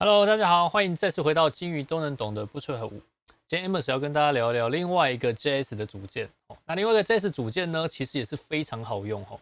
Hello，大家好，欢迎再次回到金鱼都能懂的不吹和舞。今天 Amos 要跟大家聊聊另外一个 JS 的组件。哦，那另外一个 JS 组件呢，其实也是非常好用哦。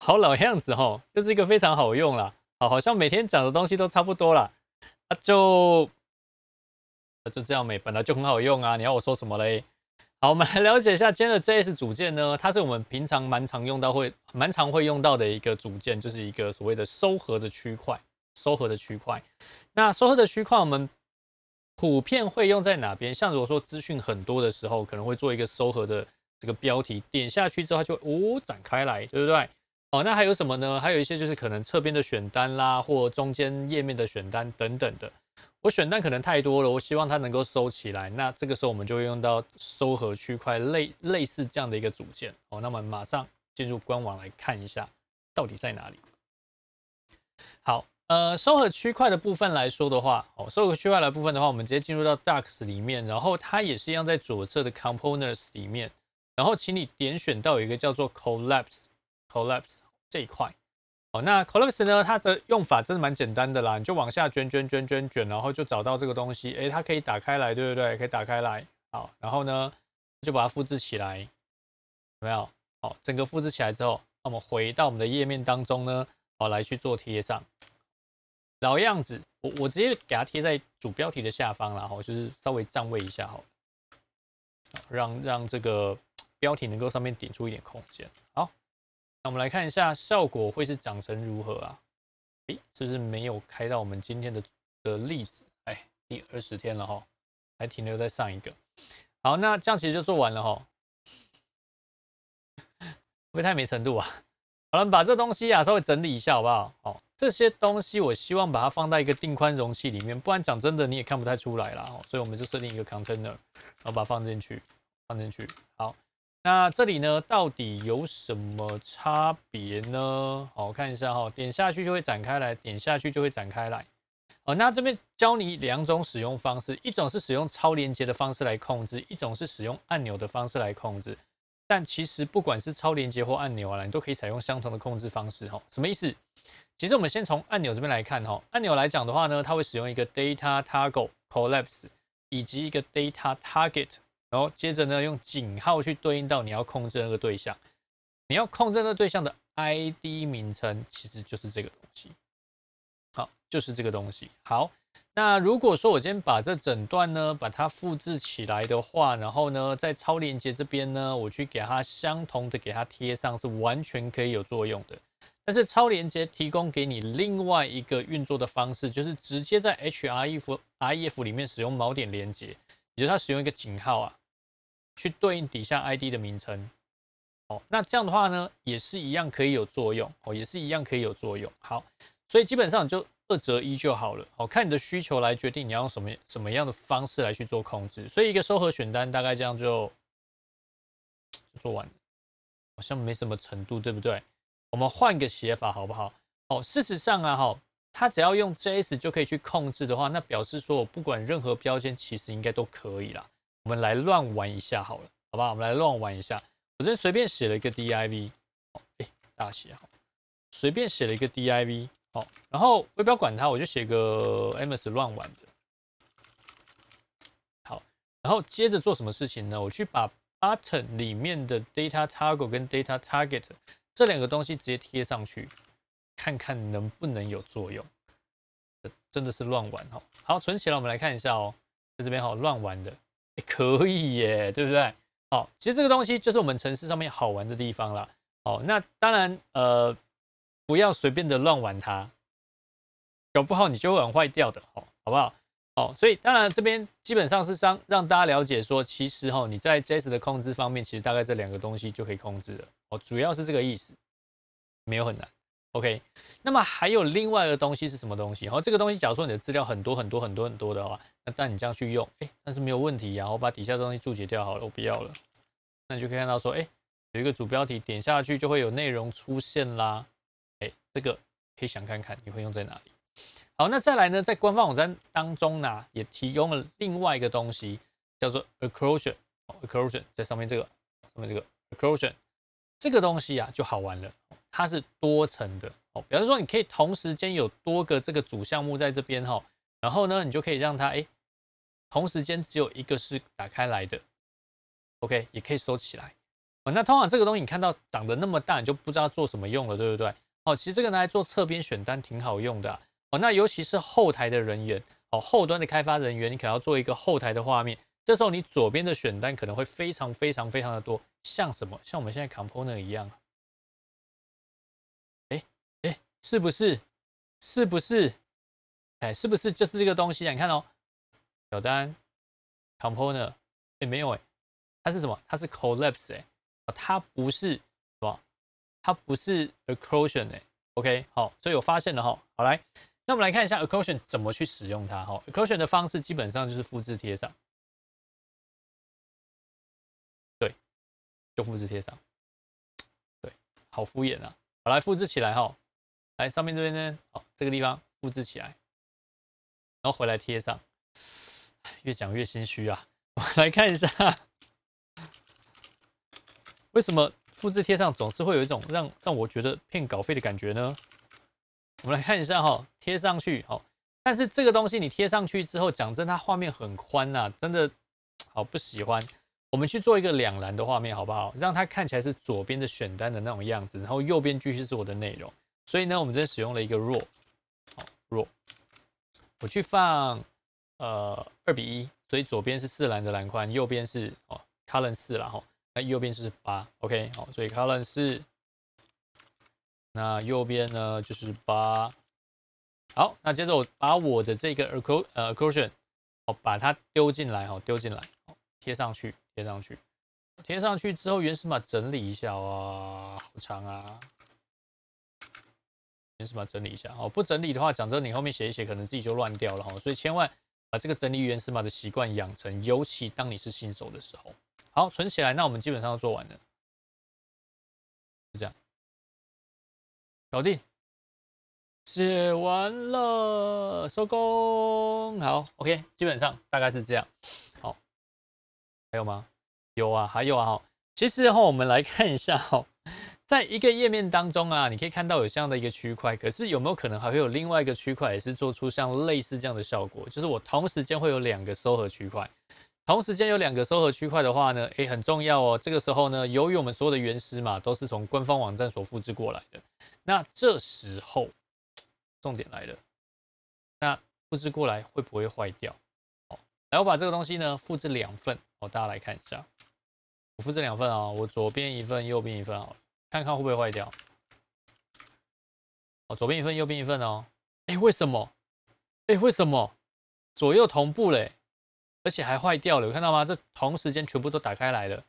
好老样子哦，就是一个非常好用啦。好，好像每天讲的东西都差不多啦。那就就这样呗，本来就很好用啊。你要我说什么嘞？好，我们来了解一下今天的 JS 组件呢，它是我们平常蛮常用到会蛮常会用到的一个组件，就是一个所谓的收合的区块。收合的区块，那收合的区块我们普遍会用在哪边？像如果说资讯很多的时候，可能会做一个收合的这个标题，点下去之后就哦展开来，对不对？哦，那还有什么呢？还有一些就是可能侧边的选单啦，或中间页面的选单等等的。我选单可能太多了，我希望它能够收起来。那这个时候我们就会用到收合区块，类类似这样的一个组件。哦，那么马上进入官网来看一下到底在哪里。好。呃，收合区块的部分来说的话，哦，收合区块的部分的话，我们直接进入到 d a c s 里面，然后它也是一样在左侧的 Components 里面，然后请你点选到有一个叫做 Collapse Collapse 这一块，哦，那 Collapse 呢，它的用法真的蛮简单的啦，你就往下卷卷卷卷卷，然后就找到这个东西，哎，它可以打开来，对对对，可以打开来，好，然后呢就把它复制起来，有没有？好，整个复制起来之后，那我们回到我们的页面当中呢，好来去做贴上。老样子，我我直接给它贴在主标题的下方，啦，哈，就是稍微站位一下，好，让让这个标题能够上面顶出一点空间。好，那我们来看一下效果会是长成如何啊？诶，是不是没有开到我们今天的的例子？哎，第二十天了哈，还停留在上一个。好，那这样其实就做完了哈，会太没程度啊。我们把这东西啊稍微整理一下，好不好？哦，这些东西我希望把它放在一个定宽容器里面，不然讲真的你也看不太出来哦、所以我们就设定一个 container，然后把它放进去，放进去。好，那这里呢到底有什么差别呢？好，看一下哈，点下去就会展开来，点下去就会展开来。哦，那这边教你两种使用方式，一种是使用超连接的方式来控制，一种是使用按钮的方式来控制。但其实不管是超连接或按钮啊，你都可以采用相同的控制方式，哈，什么意思？其实我们先从按钮这边来看，哈，按钮来讲的话呢，它会使用一个 data-toggle-collapse 以及一个 data-target，然后接着呢用井号去对应到你要控制那个对象，你要控制那个对象的 ID 名称，其实就是这个东西，好，就是这个东西，好。那如果说我今天把这整段呢，把它复制起来的话，然后呢，在超链接这边呢，我去给它相同的，给它贴上，是完全可以有作用的。但是超链接提供给你另外一个运作的方式，就是直接在 href r e f 里面使用锚点连接，也就是它使用一个井号啊，去对应底下 id 的名称。哦，那这样的话呢，也是一样可以有作用哦，也是一样可以有作用。好，所以基本上就。二择一就好了，好，看你的需求来决定你要用什么什么样的方式来去做控制。所以一个收合选单大概这样就做完了，好像没什么程度，对不对？我们换个写法好不好？哦，事实上啊，哈，它只要用 JS 就可以去控制的话，那表示说我不管任何标签，其实应该都可以啦。我们来乱玩一下好了，好吧？我们来乱玩一下，我这随便写了一个 DIV，哦，哎，大写好，随便写了一个 DIV。好，然后我也不要管它，我就写个 MS 乱玩的。好，然后接着做什么事情呢？我去把 Button 里面的 Data Target 跟 Data Target 这两个东西直接贴上去，看看能不能有作用。真的是乱玩哈。好，存起来，我们来看一下哦，在这边好乱玩的，可以耶，对不对？好，其实这个东西就是我们城市上面好玩的地方啦。好，那当然呃，不要随便的乱玩它。搞不好你就会很坏掉的哦，好不好？哦，所以当然这边基本上是让让大家了解说，其实哦，你在 J S 的控制方面，其实大概这两个东西就可以控制了哦，主要是这个意思，没有很难。OK，那么还有另外一个东西是什么东西？哦，这个东西，假如说你的资料很多很多很多很多的话，那但你这样去用，哎，但是没有问题。啊。我把底下这东西注解掉好了，我不要了，那你就可以看到说，哎，有一个主标题，点下去就会有内容出现啦。哎，这个可以想看看你会用在哪里。好，那再来呢？在官方网站当中呢，也提供了另外一个东西，叫做 a c c o r s i o n a c c o r s i o n 在上面这个，上面这个 a c c o r s i o n 这个东西啊，就好玩了。它是多层的，哦，比方说你可以同时间有多个这个主项目在这边哈，然后呢，你就可以让它哎，同时间只有一个是打开来的。OK，也可以收起来。那通常这个东西你看到长得那么大，你就不知道做什么用了，对不对？哦，其实这个拿来做侧边选单挺好用的。那尤其是后台的人员哦，后端的开发人员，你可能要做一个后台的画面。这时候你左边的选单可能会非常非常非常的多，像什么？像我们现在 component 一样。哎哎，是不是？是不是？哎，是不是就是这个东西啊？你看哦，表单，component，也没有哎，它是什么？它是 collapse 哎，它不是什么？它不是 o c c o u s i o n 哎。OK，好，所以我发现了哈，好来。那我们来看一下 c c u a t i o n 怎么去使用它。好，c q u a t i o n 的方式基本上就是复制贴上，对，就复制贴上，对，好敷衍啊！好，来复制起来哈，来上面这边呢，好，这个地方复制起来，然后回来贴上。越讲越心虚啊！我来看一下，为什么复制贴上总是会有一种让让我觉得骗稿费的感觉呢？我们来看一下哈，贴上去好，但是这个东西你贴上去之后，讲真，它画面很宽呐，真的好不喜欢。我们去做一个两栏的画面好不好？让它看起来是左边的选单的那种样子，然后右边继续是我的内容。所以呢，我们这使用了一个 r w 好 r w 我去放呃二比一，所以左边是四栏的栏宽，右边是哦 column 四了哈，那右边是八，OK 好，所以 column 四。那右边呢就是八，好，那接着我把我的这个呃 accordion 好把它丢进来，哈，丢进来，贴上去，贴上去，贴上去之后原始码整理一下哇，好长啊，原始码整理一下，哦不整理的话，讲真你后面写一写可能自己就乱掉了哈，所以千万把这个整理原始码的习惯养成，尤其当你是新手的时候，好存起来，那我们基本上就做完了，是这样。搞定，写完了，收工。好，OK，基本上大概是这样。好，还有吗？有啊，还有啊。其实哈，我们来看一下哈，在一个页面当中啊，你可以看到有这样的一个区块，可是有没有可能还会有另外一个区块，也是做出像类似这样的效果，就是我同时间会有两个收合区块。同时间有两个收合区块的话呢，哎，很重要哦。这个时候呢，由于我们所有的原始嘛都是从官方网站所复制过来的，那这时候重点来了。那复制过来会不会坏掉？好，来我把这个东西呢复制两份，好，大家来看一下。我复制两份啊，我左边一份，右边一份哦，看看会不会坏掉。哦，左边一份，右边一份哦。哎，为什么？哎，为什么？左右同步嘞。而且还坏掉了，有看到吗？这同时间全部都打开来了，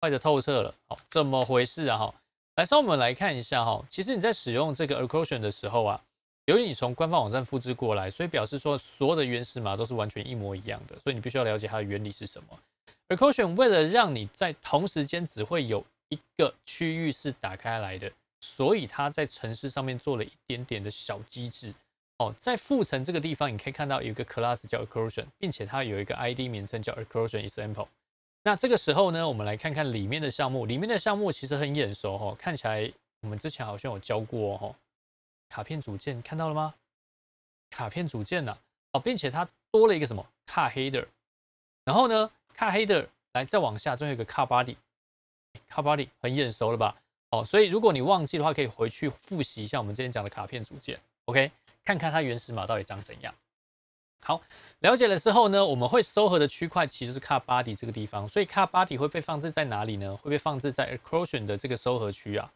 坏的透彻了。好，怎么回事啊？哈，来，让我们来看一下哈。其实你在使用这个 a c c o r t i o n 的时候啊，由于你从官方网站复制过来，所以表示说所有的原始码都是完全一模一样的。所以你必须要了解它的原理是什么。a c c o r t i o n 为了让你在同时间只会有一个区域是打开来的，所以它在程式上面做了一点点的小机制。哦，在附层这个地方，你可以看到有一个 class 叫 a c c o r s i o n 并且它有一个 ID 名称叫 a c c o r s i o n Example。那这个时候呢，我们来看看里面的项目。里面的项目其实很眼熟哈，看起来我们之前好像有教过哦。卡片组件看到了吗？卡片组件呢？哦，并且它多了一个什么 c a r Header。然后呢 c a r Header 来再往下，最后一个 c a r Body。c a r Body 很眼熟了吧？哦，所以如果你忘记的话，可以回去复习一下我们之前讲的卡片组件。OK。看看它原始码到底长怎样。好，了解了之后呢，我们会收合的区块其实是卡巴底这个地方，所以卡巴底会被放置在哪里呢？会被放置在 accretion 的这个收合区啊。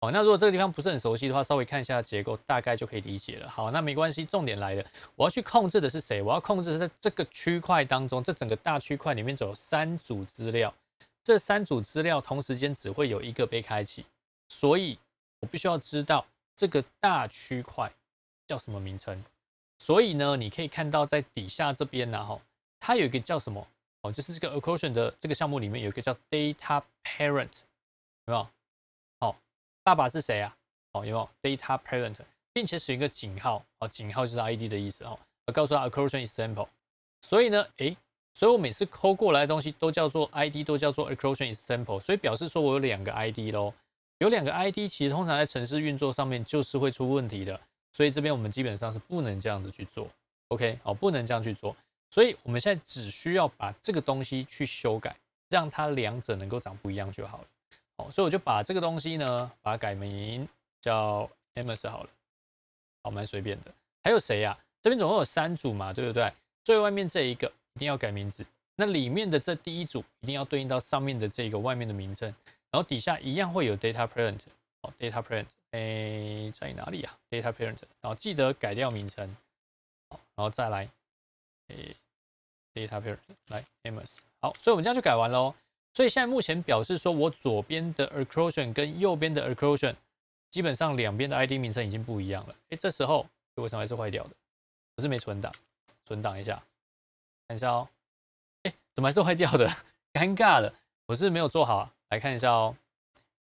好，那如果这个地方不是很熟悉的话，稍微看一下结构，大概就可以理解了。好，那没关系，重点来了，我要去控制的是谁？我要控制的是这个区块当中，这整个大区块里面总有三组资料，这三组资料同时间只会有一个被开启，所以我必须要知道这个大区块。叫什么名称？所以呢，你可以看到在底下这边呢，哈，它有一个叫什么？哦，就是这个 o c c r o t i o n 的这个项目里面有一个叫 data parent，有没有？好，爸爸是谁啊？好，有没有 data parent？并且使用一个井号，哦，井号就是 ID 的意思哦。我告诉他 o c c r o t i o n example。所以呢，哎，所以我每次抠过来的东西都叫做 ID，都叫做 o c c r o t i o n example。所以表示说我有两个 ID 咯，有两个 ID，其实通常在城市运作上面就是会出问题的。所以这边我们基本上是不能这样子去做，OK，哦，不能这样去做。所以我们现在只需要把这个东西去修改，让它两者能够长不一样就好了。哦，所以我就把这个东西呢，把它改名叫 MS 好了，哦，蛮随便的。还有谁呀？这边总共有三组嘛，对不对？最外面这一个一定要改名字，那里面的这第一组一定要对应到上面的这个外面的名称，然后底下一样会有 data print，哦，data print。哎，在哪里呀？Data parent，然后记得改掉名称，然后再来，哎，Data parent 来 Amos，好，所以我们这样就改完了哦。所以现在目前表示说，我左边的 a c c o r s i o n 跟右边的 a c c o r s i o n 基本上两边的 ID 名称已经不一样了。哎，这时候为什么还是坏掉的？我是没存档，存档一下，看一下哦。哎，怎么还是坏掉的？尴尬了，我是没有做好，啊。来看一下哦。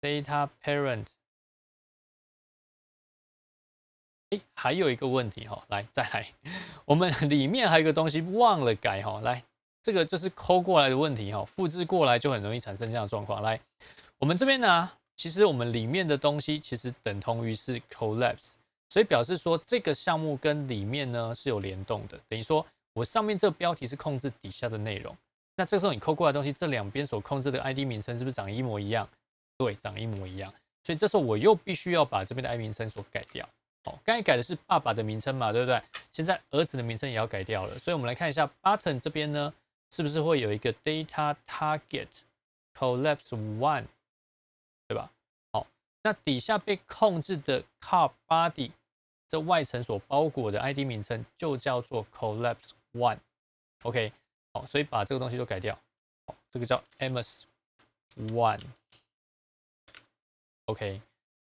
Data parent。哎，还有一个问题哈，来再来，我们 里面还有一个东西忘了改哈，来，这个就是抠过来的问题哈，复制过来就很容易产生这样的状况。来，我们这边呢，其实我们里面的东西其实等同于是 collapse，所以表示说这个项目跟里面呢是有联动的，等于说我上面这标题是控制底下的内容，那这个时候你抠过来东西，这两边所控制的 ID 名称是不是长一模一样？对，长一模一样，所以这时候我又必须要把这边的 ID 名称所改掉。好，刚才改的是爸爸的名称嘛，对不对？现在儿子的名称也要改掉了，所以我们来看一下 button 这边呢，是不是会有一个 data target collapse one，对吧？好，那底下被控制的 car body 这外层所包裹的 ID 名称就叫做 collapse one，OK。好，所以把这个东西都改掉，好，这个叫 m s one，OK。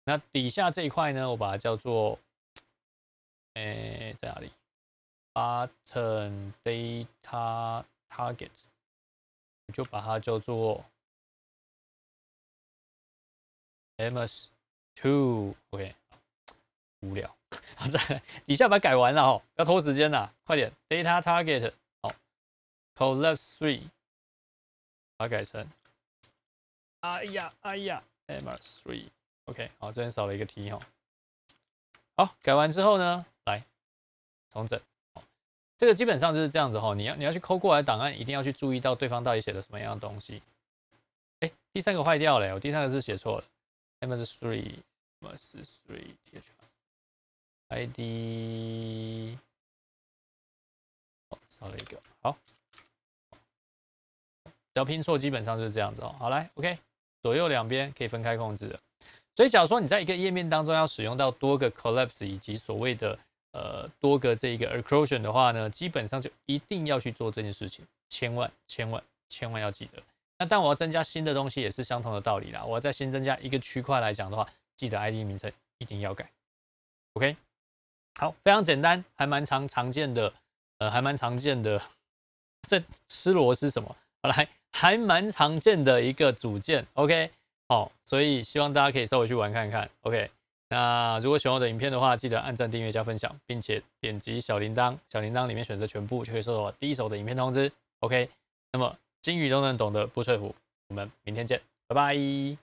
那底下这一块呢，我把它叫做哎，在哪里？Button data target，我就把它叫做 ms two OK。无聊，好再来，底下把它改完了哦，要拖时间呐，快点。data target 好，colapse three，把它改成，哎呀哎呀，ms three OK，好，这边少了一个 t 哦。好，改完之后呢？重整，哦，这个基本上就是这样子哦，你要你要去抠过来档案，一定要去注意到对方到底写了什么样的东西。哎，第三个坏掉了，我第三个字写错了。m i n u t h r e e m i s three，贴出来。ID，好，少了一个。好，只要拼错，基本上就是这样子哦。好，来，OK，左右两边可以分开控制的。所以，假如说你在一个页面当中要使用到多个 collapse 以及所谓的呃，多个这一个 a c r o u s i o n 的话呢，基本上就一定要去做这件事情，千万千万千万要记得。那但我要增加新的东西也是相同的道理啦。我要再新增加一个区块来讲的话，记得 ID 名称一定要改。OK，好，非常简单，还蛮常常见的，呃，还蛮常见的。这吃螺丝什么，好 来还蛮常见的一个组件。OK，好，所以希望大家可以稍微去玩看看。OK。那如果喜欢我的影片的话，记得按赞、订阅、加分享，并且点击小铃铛，小铃铛里面选择全部，就可以收到我第一手的影片通知。OK，那么金鱼都能懂的不吹胡，我们明天见，拜拜。